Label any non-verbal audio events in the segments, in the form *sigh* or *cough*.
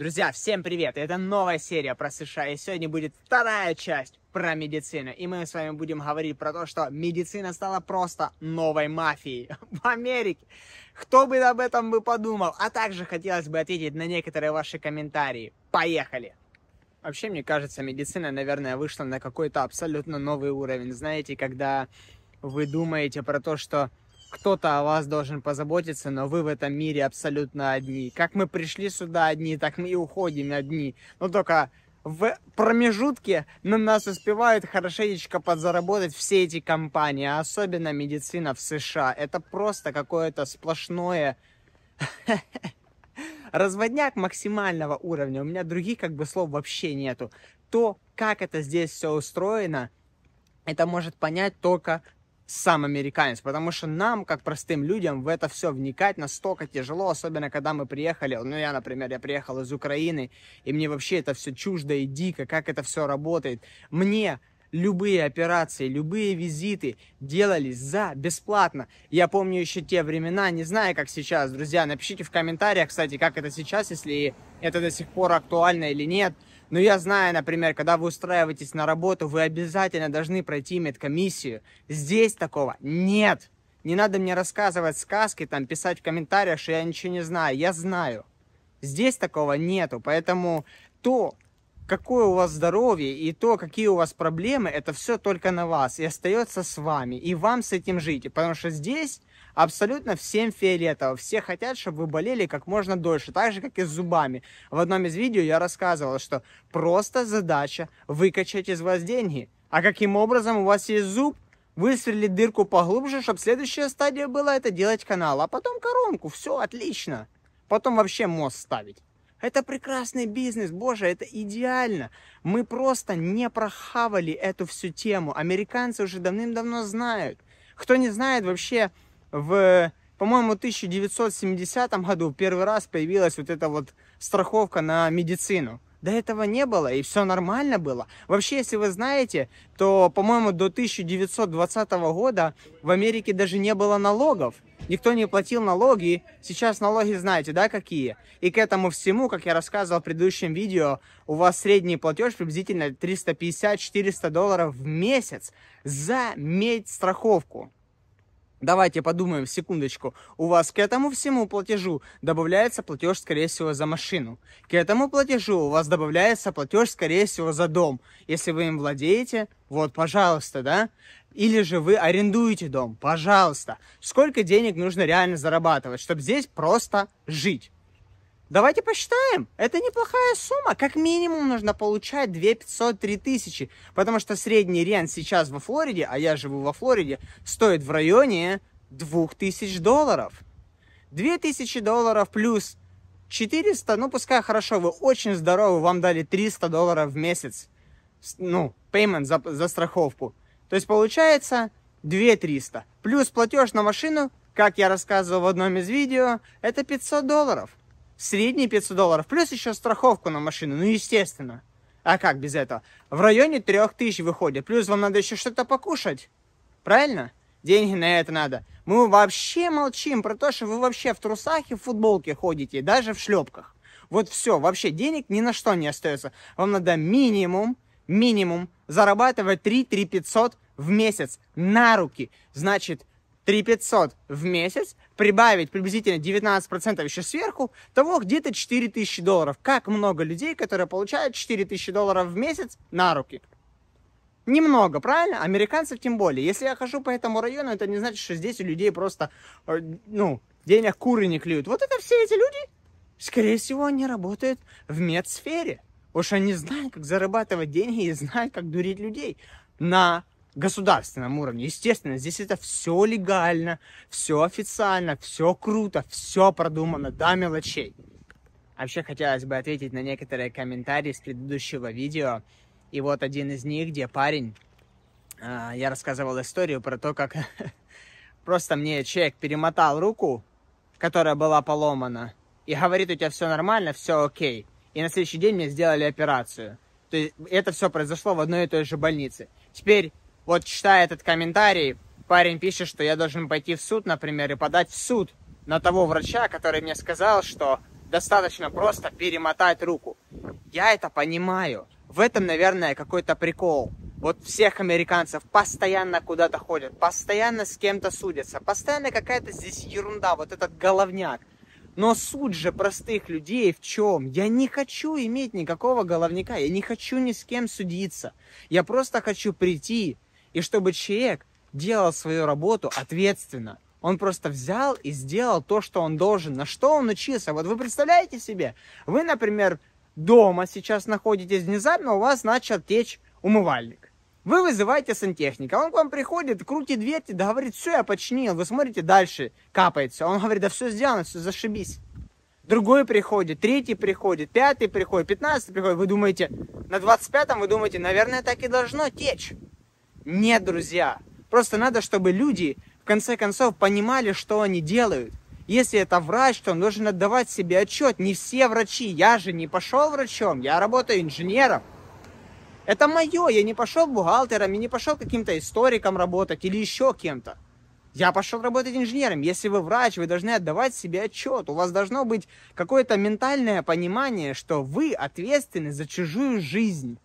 Друзья, всем привет! Это новая серия про США, и сегодня будет вторая часть про медицину. И мы с вами будем говорить про то, что медицина стала просто новой мафией *laughs* в Америке. Кто бы об этом бы подумал? А также хотелось бы ответить на некоторые ваши комментарии. Поехали! Вообще, мне кажется, медицина, наверное, вышла на какой-то абсолютно новый уровень. Знаете, когда вы думаете про то, что кто-то о вас должен позаботиться, но вы в этом мире абсолютно одни. Как мы пришли сюда одни, так мы и уходим одни. Но только в промежутке на нас успевают хорошенечко подзаработать все эти компании, а особенно медицина в США. Это просто какое-то сплошное *laughs* разводняк максимального уровня. У меня других как бы слов вообще нету. То, как это здесь все устроено, это может понять только сам американец, потому что нам, как простым людям, в это все вникать настолько тяжело, особенно когда мы приехали, ну я, например, я приехал из Украины, и мне вообще это все чуждо и дико, как это все работает. Мне любые операции, любые визиты делались за бесплатно. Я помню еще те времена, не знаю, как сейчас, друзья, напишите в комментариях, кстати, как это сейчас, если это до сих пор актуально или нет, но я знаю, например, когда вы устраиваетесь на работу, вы обязательно должны пройти медкомиссию. Здесь такого нет. Не надо мне рассказывать сказки, там, писать в комментариях, что я ничего не знаю. Я знаю. Здесь такого нету. Поэтому то, какое у вас здоровье и то, какие у вас проблемы, это все только на вас и остается с вами. И вам с этим жить. Потому что здесь Абсолютно всем фиолетово. Все хотят, чтобы вы болели как можно дольше. Так же, как и с зубами. В одном из видео я рассказывал, что просто задача выкачать из вас деньги. А каким образом у вас есть зуб? Выстрелили дырку поглубже, чтобы следующая стадия была это делать канал. А потом коронку. Все отлично. Потом вообще мост ставить. Это прекрасный бизнес, боже, это идеально. Мы просто не прохавали эту всю тему. Американцы уже давным-давно знают. Кто не знает вообще, в, по-моему, 1970 году первый раз появилась вот эта вот страховка на медицину. До этого не было, и все нормально было. Вообще, если вы знаете, то, по-моему, до 1920 года в Америке даже не было налогов. Никто не платил налоги. Сейчас налоги знаете, да, какие? И к этому всему, как я рассказывал в предыдущем видео, у вас средний платеж приблизительно 350-400 долларов в месяц за медстраховку. страховку Давайте подумаем секундочку. У вас к этому всему платежу добавляется платеж, скорее всего, за машину. К этому платежу у вас добавляется платеж, скорее всего, за дом. Если вы им владеете, вот, пожалуйста, да? Или же вы арендуете дом, пожалуйста. Сколько денег нужно реально зарабатывать, чтобы здесь просто жить? Давайте посчитаем. Это неплохая сумма. Как минимум нужно получать 2 500, 3 тысячи. Потому что средний рент сейчас во Флориде, а я живу во Флориде, стоит в районе 2 тысяч долларов. 2 тысячи долларов плюс 400, ну пускай хорошо, вы очень здоровы, вам дали 300 долларов в месяц. Ну, payment за, за страховку. То есть получается 2 300. Плюс платеж на машину, как я рассказывал в одном из видео, это 500 долларов средние 500 долларов, плюс еще страховку на машину, ну, естественно. А как без этого? В районе 3000 выходит, плюс вам надо еще что-то покушать, правильно? Деньги на это надо. Мы вообще молчим про то, что вы вообще в трусах и в футболке ходите, даже в шлепках. Вот все, вообще денег ни на что не остается. Вам надо минимум, минимум зарабатывать 3-3 500 в месяц на руки. Значит, 3500 в месяц, прибавить приблизительно 19% еще сверху, того где-то 4000 долларов. Как много людей, которые получают 4000 долларов в месяц на руки. Немного, правильно? Американцев тем более. Если я хожу по этому району, это не значит, что здесь у людей просто, э, ну, денег куры не клюют. Вот это все эти люди, скорее всего, они работают в медсфере. Уж они знают, как зарабатывать деньги и знают, как дурить людей на государственном уровне. Естественно, здесь это все легально, все официально, все круто, все продумано до мелочей. А вообще хотелось бы ответить на некоторые комментарии с предыдущего видео. И вот один из них, где парень, э, я рассказывал историю про то, как *laughs* просто мне человек перемотал руку, которая была поломана, и говорит, у тебя все нормально, все окей. И на следующий день мне сделали операцию. То есть это все произошло в одной и той же больнице. Теперь вот читая этот комментарий, парень пишет, что я должен пойти в суд, например, и подать в суд на того врача, который мне сказал, что достаточно просто перемотать руку. Я это понимаю. В этом, наверное, какой-то прикол. Вот всех американцев постоянно куда-то ходят, постоянно с кем-то судятся, постоянно какая-то здесь ерунда, вот этот головняк. Но суть же простых людей в чем? Я не хочу иметь никакого головника, я не хочу ни с кем судиться. Я просто хочу прийти и чтобы человек делал свою работу ответственно. Он просто взял и сделал то, что он должен, на что он учился. Вот вы представляете себе, вы, например, дома сейчас находитесь, внезапно у вас начал течь умывальник. Вы вызываете сантехника, он к вам приходит, крутит дверь, да говорит, все, я починил, вы смотрите, дальше капается. Он говорит, да все сделано, все, зашибись. Другой приходит, третий приходит, пятый приходит, пятнадцатый приходит. Вы думаете, на двадцать пятом вы думаете, наверное, так и должно течь. Нет, друзья. Просто надо, чтобы люди в конце концов понимали, что они делают. Если это врач, то он должен отдавать себе отчет. Не все врачи. Я же не пошел врачом, я работаю инженером. Это мое, я не пошел бухгалтером, я не пошел каким-то историком работать или еще кем-то. Я пошел работать инженером. Если вы врач, вы должны отдавать себе отчет. У вас должно быть какое-то ментальное понимание, что вы ответственны за чужую жизнь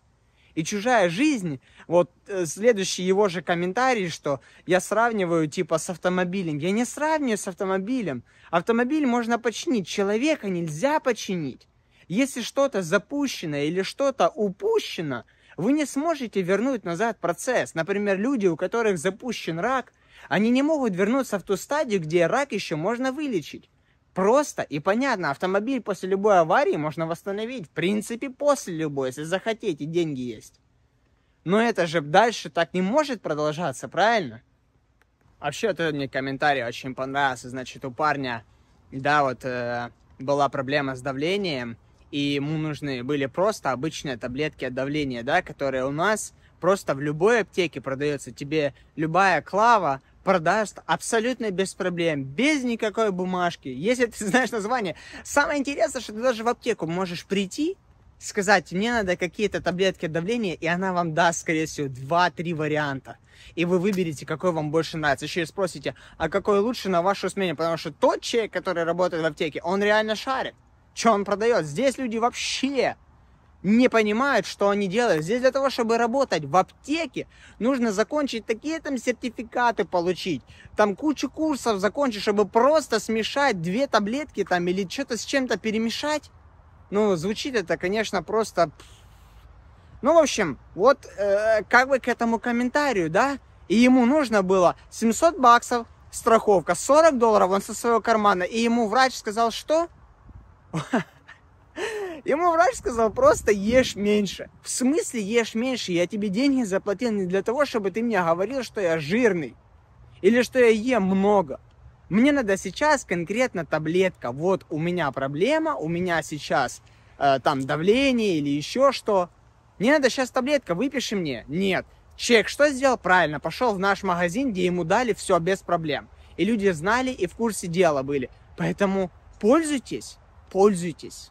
и чужая жизнь, вот э, следующий его же комментарий, что я сравниваю типа с автомобилем. Я не сравниваю с автомобилем. Автомобиль можно починить, человека нельзя починить. Если что-то запущено или что-то упущено, вы не сможете вернуть назад процесс. Например, люди, у которых запущен рак, они не могут вернуться в ту стадию, где рак еще можно вылечить просто и понятно. Автомобиль после любой аварии можно восстановить. В принципе, после любой, если захотите, деньги есть. Но это же дальше так не может продолжаться, правильно? Вообще, этот мне комментарий очень понравился. Значит, у парня, да, вот э, была проблема с давлением, и ему нужны были просто обычные таблетки от давления, да, которые у нас просто в любой аптеке продается. Тебе любая клава продаст абсолютно без проблем, без никакой бумажки. Если ты *laughs* знаешь название, самое интересное, что ты даже в аптеку можешь прийти, сказать, мне надо какие-то таблетки давления, и она вам даст, скорее всего, 2-3 варианта. И вы выберете, какой вам больше нравится. Еще и спросите, а какой лучше на вашу смене, Потому что тот человек, который работает в аптеке, он реально шарит. Что он продает? Здесь люди вообще не понимают, что они делают. Здесь для того, чтобы работать в аптеке, нужно закончить такие там сертификаты получить, там кучу курсов закончить, чтобы просто смешать две таблетки там или что-то с чем-то перемешать. Ну, звучит это, конечно, просто... Ну, в общем, вот э, как бы к этому комментарию, да? И ему нужно было 700 баксов, страховка, 40 долларов он со своего кармана, и ему врач сказал, что... Ему врач сказал, просто ешь меньше. В смысле ешь меньше? Я тебе деньги заплатил не для того, чтобы ты мне говорил, что я жирный. Или что я ем много. Мне надо сейчас конкретно таблетка. Вот у меня проблема, у меня сейчас э, там давление или еще что. Мне надо сейчас таблетка, выпиши мне. Нет. Человек что сделал? Правильно, пошел в наш магазин, где ему дали все без проблем. И люди знали и в курсе дела были. Поэтому пользуйтесь, пользуйтесь.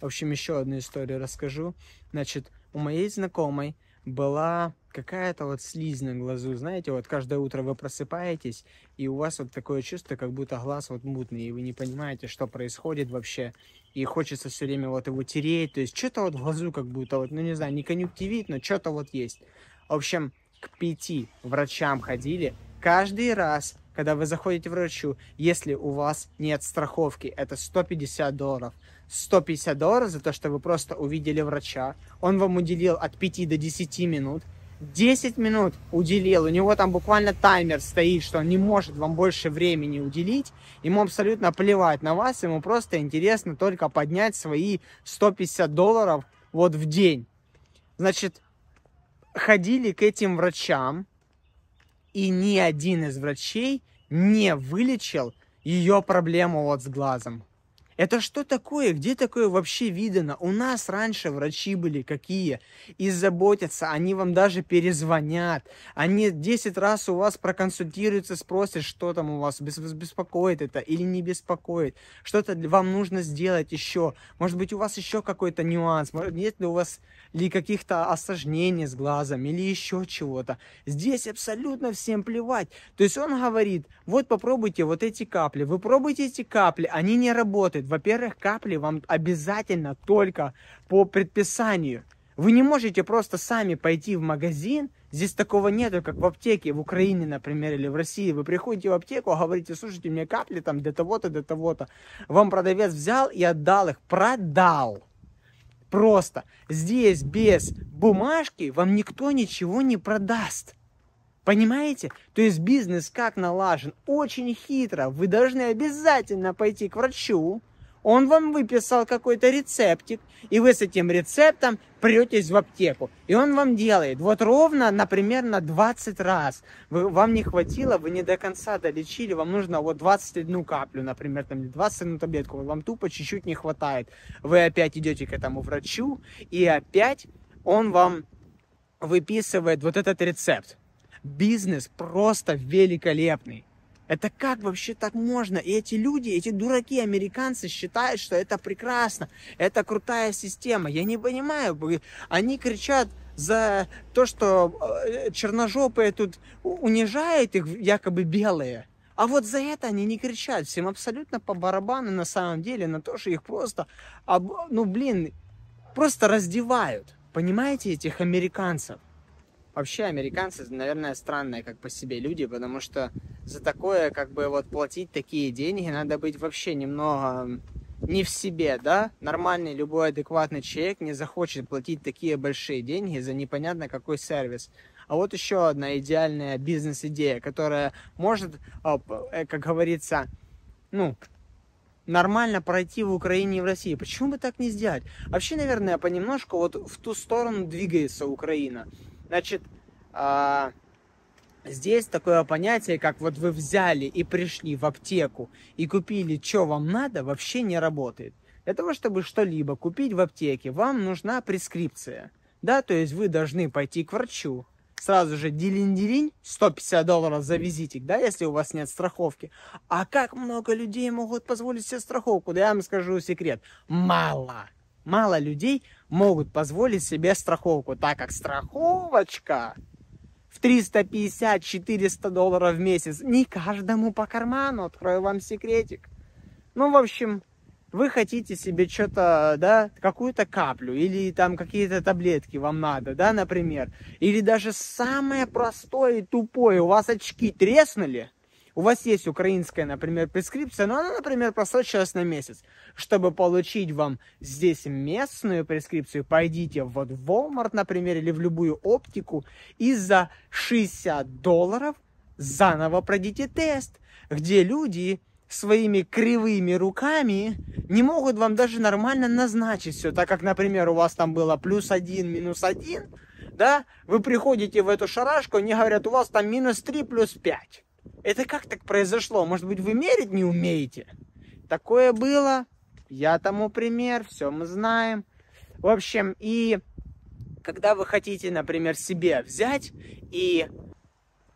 В общем, еще одну историю расскажу. Значит, у моей знакомой была какая-то вот слизь на глазу, знаете, вот каждое утро вы просыпаетесь, и у вас вот такое чувство, как будто глаз вот мутный, и вы не понимаете, что происходит вообще, и хочется все время вот его тереть, то есть что-то вот в глазу как будто, вот, ну не знаю, не конъюнктивит, но что-то вот есть. В общем, к пяти врачам ходили, каждый раз когда вы заходите к врачу, если у вас нет страховки, это 150 долларов. 150 долларов за то, что вы просто увидели врача. Он вам уделил от 5 до 10 минут. 10 минут уделил, у него там буквально таймер стоит, что он не может вам больше времени уделить, ему абсолютно плевать на вас, ему просто интересно только поднять свои 150 долларов вот в день. Значит, ходили к этим врачам, и ни один из врачей не вылечил ее проблему вот с глазом. Это что такое? Где такое вообще видано? У нас раньше врачи были какие? И заботятся, они вам даже перезвонят. Они 10 раз у вас проконсультируются, спросят, что там у вас, беспокоит это или не беспокоит. Что-то вам нужно сделать еще. Может быть, у вас еще какой-то нюанс. Может, нет ли у вас ли каких-то осложнений с глазом или еще чего-то. Здесь абсолютно всем плевать. То есть он говорит, вот попробуйте вот эти капли. Вы пробуйте эти капли, они не работают. Во-первых, капли вам обязательно только по предписанию. Вы не можете просто сами пойти в магазин, здесь такого нету, как в аптеке в Украине, например, или в России. Вы приходите в аптеку, говорите, слушайте, мне капли там для того-то, для того-то. Вам продавец взял и отдал их, продал. Просто здесь без бумажки вам никто ничего не продаст. Понимаете? То есть бизнес как налажен? Очень хитро. Вы должны обязательно пойти к врачу, он вам выписал какой-то рецептик, и вы с этим рецептом претесь в аптеку. И он вам делает вот ровно, например, на 20 раз. Вы, вам не хватило, вы не до конца долечили, вам нужно вот 21 каплю, например, там, или 21 таблетку, вам тупо чуть-чуть не хватает. Вы опять идете к этому врачу, и опять он вам выписывает вот этот рецепт. Бизнес просто великолепный. Это как вообще так можно? И эти люди, эти дураки американцы считают, что это прекрасно, это крутая система. Я не понимаю, они кричат, за то, что э, черножопые тут унижают их якобы белые. А вот за это они не кричат. Всем абсолютно по барабану на самом деле, на то, что их просто, ну блин, просто раздевают. Понимаете этих американцев? Вообще американцы, наверное, странные как по себе люди, потому что за такое, как бы, вот платить такие деньги, надо быть вообще немного не в себе, да? Нормальный, любой адекватный человек не захочет платить такие большие деньги за непонятно какой сервис. А вот еще одна идеальная бизнес-идея, которая может, а, э, как говорится, ну, нормально пройти в Украине и в России. Почему бы так не сделать? Вообще, наверное, понемножку вот в ту сторону двигается Украина. Значит, а, здесь такое понятие, как вот вы взяли и пришли в аптеку и купили, что вам надо, вообще не работает. Для того, чтобы что-либо купить в аптеке, вам нужна прескрипция. Да, то есть вы должны пойти к врачу, сразу же дилин-дилин, 150 долларов за визитик, да, если у вас нет страховки. А как много людей могут позволить себе страховку? Да я вам скажу секрет. Мало. Мало людей могут позволить себе страховку, так как страховочка в 350-400 долларов в месяц не каждому по карману, открою вам секретик. Ну, в общем, вы хотите себе что-то, да, какую-то каплю, или там какие-то таблетки вам надо, да, например, или даже самое простое и тупое, у вас очки треснули, у вас есть украинская, например, прескрипция, но она, например, просрочилась на месяц. Чтобы получить вам здесь местную прескрипцию, пойдите вот в Walmart, например, или в любую оптику и за 60 долларов заново пройдите тест, где люди своими кривыми руками не могут вам даже нормально назначить все, так как, например, у вас там было плюс один, минус один, да, вы приходите в эту шарашку, они говорят, у вас там минус три, плюс пять. Это как так произошло? Может быть, вы мерить не умеете? Такое было. Я тому пример. Все мы знаем. В общем, и когда вы хотите, например, себе взять и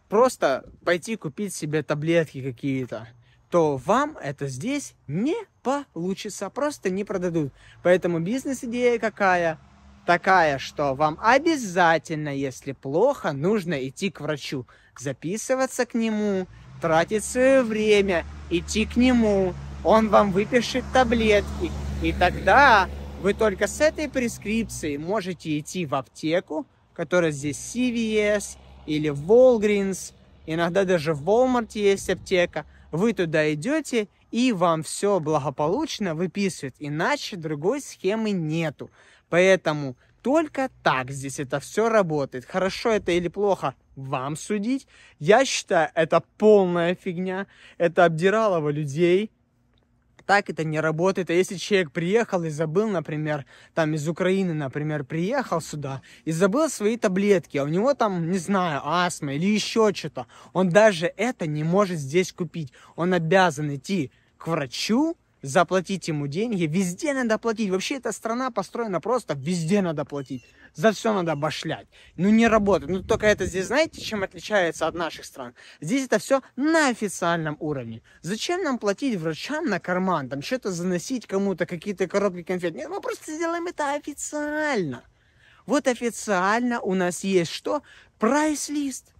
просто пойти купить себе таблетки какие-то, то вам это здесь не получится, просто не продадут. Поэтому бизнес-идея какая? такая, что вам обязательно, если плохо, нужно идти к врачу, записываться к нему, тратить свое время, идти к нему, он вам выпишет таблетки, и тогда вы только с этой прескрипцией можете идти в аптеку, которая здесь CVS или Walgreens, иногда даже в Walmart есть аптека, вы туда идете, и вам все благополучно выписывают, иначе другой схемы нету. Поэтому только так здесь это все работает. Хорошо это или плохо, вам судить. Я считаю, это полная фигня. Это обдиралово людей. Так это не работает. А если человек приехал и забыл, например, там из Украины, например, приехал сюда и забыл свои таблетки, а у него там, не знаю, астма или еще что-то, он даже это не может здесь купить. Он обязан идти к врачу, заплатить ему деньги. Везде надо платить. Вообще эта страна построена просто везде надо платить. За все надо башлять. Ну не работает. Ну только это здесь, знаете, чем отличается от наших стран? Здесь это все на официальном уровне. Зачем нам платить врачам на карман? Там что-то заносить кому-то, какие-то коробки конфет. Нет, мы просто сделаем это официально. Вот официально у нас есть что? Прайс-лист.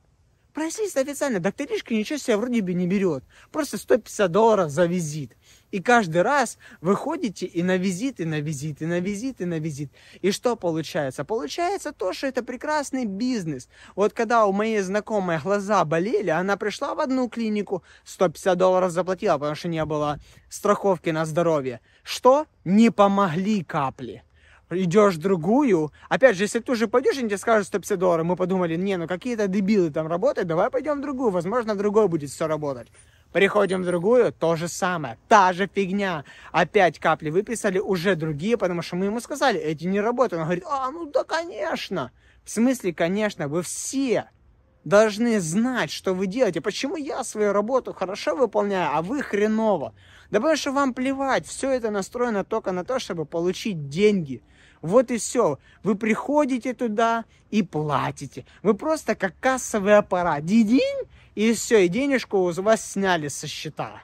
Прайс-лист официально. Докторишка ничего себе вроде бы не берет. Просто 150 долларов за визит. И каждый раз вы ходите и на визит, и на визит, и на визит, и на визит. И что получается? Получается то, что это прекрасный бизнес. Вот когда у моей знакомой глаза болели, она пришла в одну клинику, 150 долларов заплатила, потому что не было страховки на здоровье. Что? Не помогли капли идешь в другую. Опять же, если ты уже пойдешь, они тебе скажут 150 долларов. Мы подумали, не, ну какие-то дебилы там работают, давай пойдем в другую, возможно, в другой будет все работать. Приходим в другую, то же самое, та же фигня. Опять капли выписали, уже другие, потому что мы ему сказали, эти не работают. Он говорит, а, ну да, конечно. В смысле, конечно, вы все должны знать, что вы делаете. Почему я свою работу хорошо выполняю, а вы хреново? Да потому что вам плевать, все это настроено только на то, чтобы получить деньги. Вот и все. Вы приходите туда и платите. Вы просто как кассовый аппарат. Дидинь, и все, и денежку у вас сняли со счета.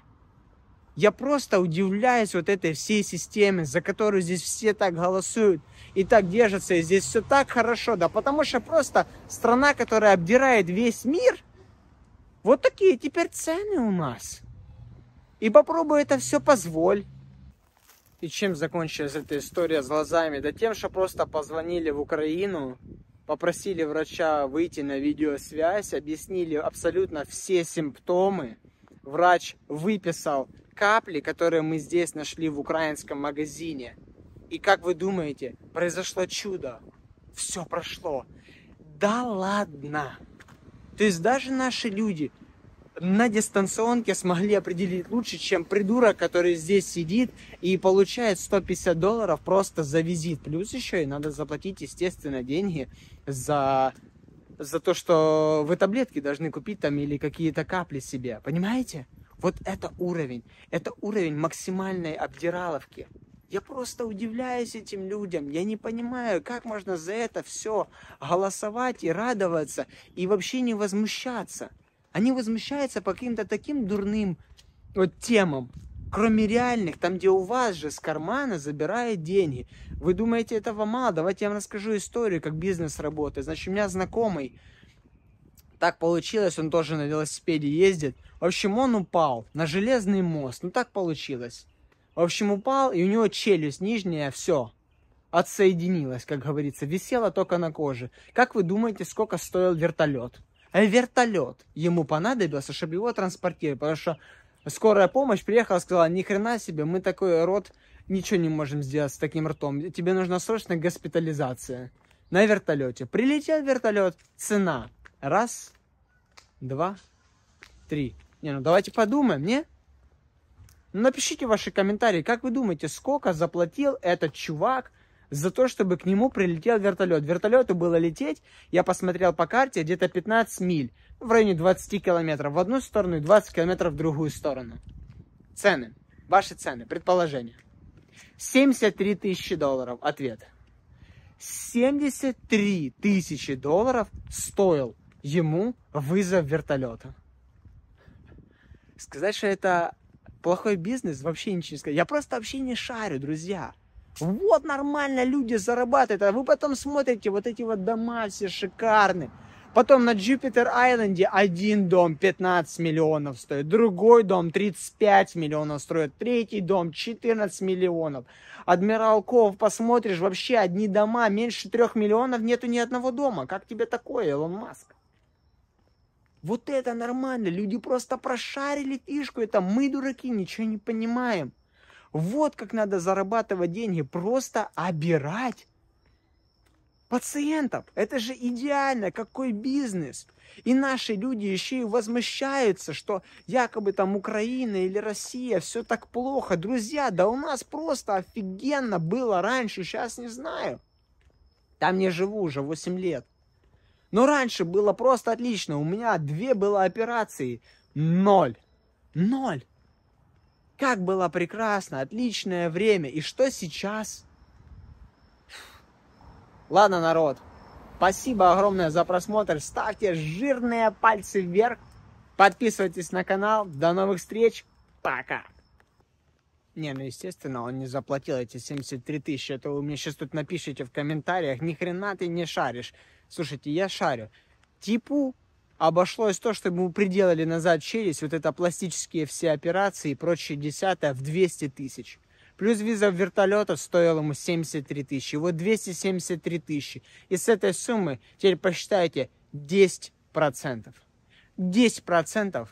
Я просто удивляюсь вот этой всей системе, за которую здесь все так голосуют и так держатся, и здесь все так хорошо, да, потому что просто страна, которая обдирает весь мир, вот такие теперь цены у нас. И попробуй это все позволь. И чем закончилась эта история с глазами? Да тем, что просто позвонили в Украину попросили врача выйти на видеосвязь, объяснили абсолютно все симптомы. Врач выписал капли, которые мы здесь нашли в украинском магазине. И как вы думаете, произошло чудо. Все прошло. Да ладно. То есть даже наши люди на дистанционке смогли определить лучше, чем придурок, который здесь сидит и получает 150 долларов просто за визит. Плюс еще и надо заплатить, естественно, деньги за, за то, что вы таблетки должны купить там или какие-то капли себе. Понимаете? Вот это уровень. Это уровень максимальной обдираловки. Я просто удивляюсь этим людям. Я не понимаю, как можно за это все голосовать и радоваться и вообще не возмущаться. Они возмущаются по каким-то таким дурным вот темам, кроме реальных, там, где у вас же с кармана забирают деньги. Вы думаете, этого мало? Давайте я вам расскажу историю, как бизнес работает. Значит, у меня знакомый, так получилось, он тоже на велосипеде ездит. В общем, он упал на железный мост, ну так получилось. В общем, упал, и у него челюсть нижняя, все, отсоединилась, как говорится, висела только на коже. Как вы думаете, сколько стоил вертолет? Э, вертолет ему понадобился, чтобы его транспортировать, потому что скорая помощь приехала, сказала, ни хрена себе, мы такой рот ничего не можем сделать с таким ртом, тебе нужна срочная госпитализация на вертолете. Прилетел вертолет, цена. Раз, два, три. Не, ну давайте подумаем, не? Напишите ваши комментарии, как вы думаете, сколько заплатил этот чувак за то, чтобы к нему прилетел вертолет. Вертолету было лететь, я посмотрел по карте, где-то 15 миль, ну, в районе 20 километров в одну сторону и 20 километров в другую сторону. Цены. Ваши цены, предположение. 73 тысячи долларов. Ответ. 73 тысячи долларов стоил ему вызов вертолета. Сказать, что это плохой бизнес, вообще ничего не сказать. Я просто вообще не шарю, друзья. Вот нормально люди зарабатывают, а вы потом смотрите, вот эти вот дома все шикарные. Потом на Джупитер-Айленде один дом 15 миллионов стоит, другой дом 35 миллионов стоит, третий дом 14 миллионов. Адмиралков посмотришь, вообще одни дома, меньше 3 миллионов нету ни одного дома. Как тебе такое, Илон Маск? Вот это нормально, люди просто прошарили фишку, это мы дураки, ничего не понимаем. Вот как надо зарабатывать деньги, просто обирать пациентов. Это же идеально, какой бизнес. И наши люди еще и возмущаются, что якобы там Украина или Россия, все так плохо. Друзья, да у нас просто офигенно было раньше, сейчас не знаю. Там я живу уже 8 лет. Но раньше было просто отлично. У меня две было операции. Ноль. Ноль. Как было прекрасно, отличное время. И что сейчас? Ладно, народ. Спасибо огромное за просмотр. Ставьте жирные пальцы вверх. Подписывайтесь на канал. До новых встреч. Пока. Не, ну естественно, он не заплатил эти 73 тысячи. Это вы мне сейчас тут напишите в комментариях. Ни хрена ты не шаришь. Слушайте, я шарю. Типу обошлось то, что ему приделали назад челюсть, вот это пластические все операции и прочее десятое в 200 тысяч. Плюс виза в вертолетов стоила ему 73 тысячи. Вот 273 тысячи. И с этой суммы, теперь посчитайте, 10%. 10%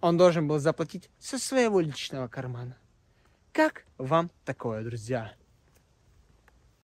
он должен был заплатить со своего личного кармана. Как вам такое, друзья?